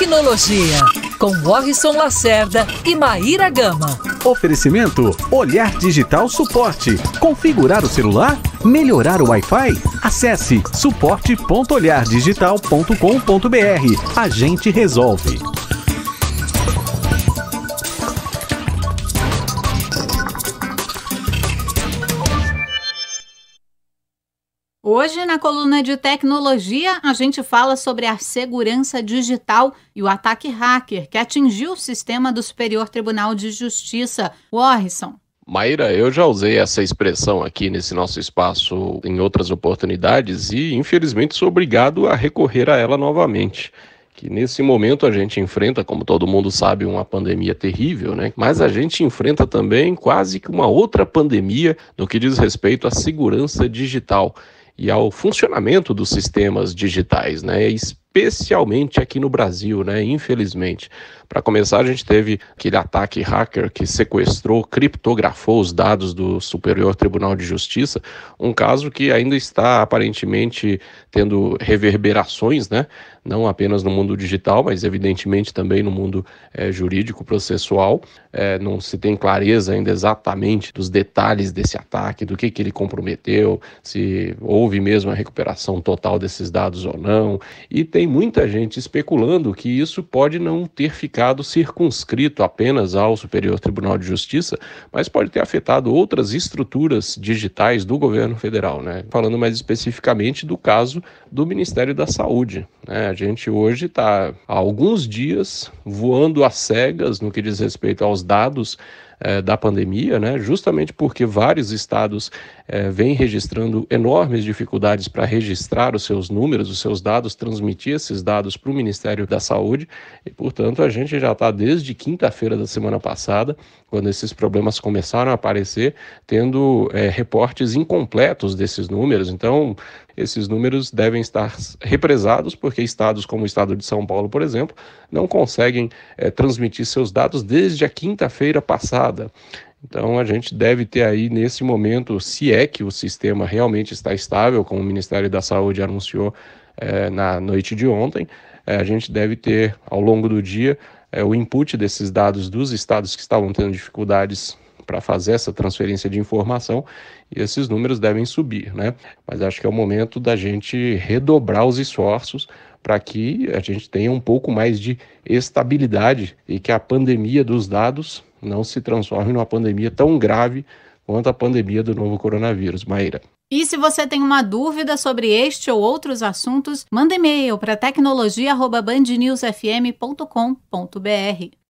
Tecnologia, com Morrison Lacerda e Maíra Gama. Oferecimento: Olhar Digital Suporte. Configurar o celular? Melhorar o Wi-Fi? Acesse suporte.olhardigital.com.br. A gente resolve. Hoje, na coluna de tecnologia, a gente fala sobre a segurança digital e o ataque hacker que atingiu o sistema do Superior Tribunal de Justiça. Warrison. Maíra, eu já usei essa expressão aqui nesse nosso espaço em outras oportunidades e, infelizmente, sou obrigado a recorrer a ela novamente que nesse momento a gente enfrenta, como todo mundo sabe, uma pandemia terrível, né? Mas a gente enfrenta também quase que uma outra pandemia no que diz respeito à segurança digital e ao funcionamento dos sistemas digitais, né? especialmente aqui no Brasil, né? Infelizmente. Para começar, a gente teve aquele ataque hacker que sequestrou, criptografou os dados do Superior Tribunal de Justiça, um caso que ainda está aparentemente tendo reverberações, né? Não apenas no mundo digital, mas evidentemente também no mundo é, jurídico processual. É, não se tem clareza ainda exatamente dos detalhes desse ataque, do que, que ele comprometeu, se houve mesmo a recuperação total desses dados ou não. E tem muita gente especulando que isso pode não ter ficado circunscrito apenas ao Superior Tribunal de Justiça, mas pode ter afetado outras estruturas digitais do governo federal, né? Falando mais especificamente do caso do Ministério da Saúde. Né? A gente hoje está há alguns dias voando às cegas no que diz respeito aos dados eh, da pandemia, né, justamente porque vários estados eh, vêm registrando enormes dificuldades para registrar os seus números, os seus dados, transmitir esses dados para o Ministério da Saúde, e portanto a gente já está desde quinta-feira da semana passada, quando esses problemas começaram a aparecer, tendo eh, reportes incompletos desses números. Então, esses números devem estar represados, porque estados como o estado de São Paulo, por exemplo, não conseguem é, transmitir seus dados desde a quinta-feira passada. Então a gente deve ter aí nesse momento, se é que o sistema realmente está estável, como o Ministério da Saúde anunciou é, na noite de ontem, é, a gente deve ter ao longo do dia é, o input desses dados dos estados que estavam tendo dificuldades para fazer essa transferência de informação e esses números devem subir, né? Mas acho que é o momento da gente redobrar os esforços para que a gente tenha um pouco mais de estabilidade e que a pandemia dos dados não se transforme numa pandemia tão grave quanto a pandemia do novo coronavírus, Maíra. E se você tem uma dúvida sobre este ou outros assuntos, manda e-mail para tecnologia@bandnewsfm.com.br.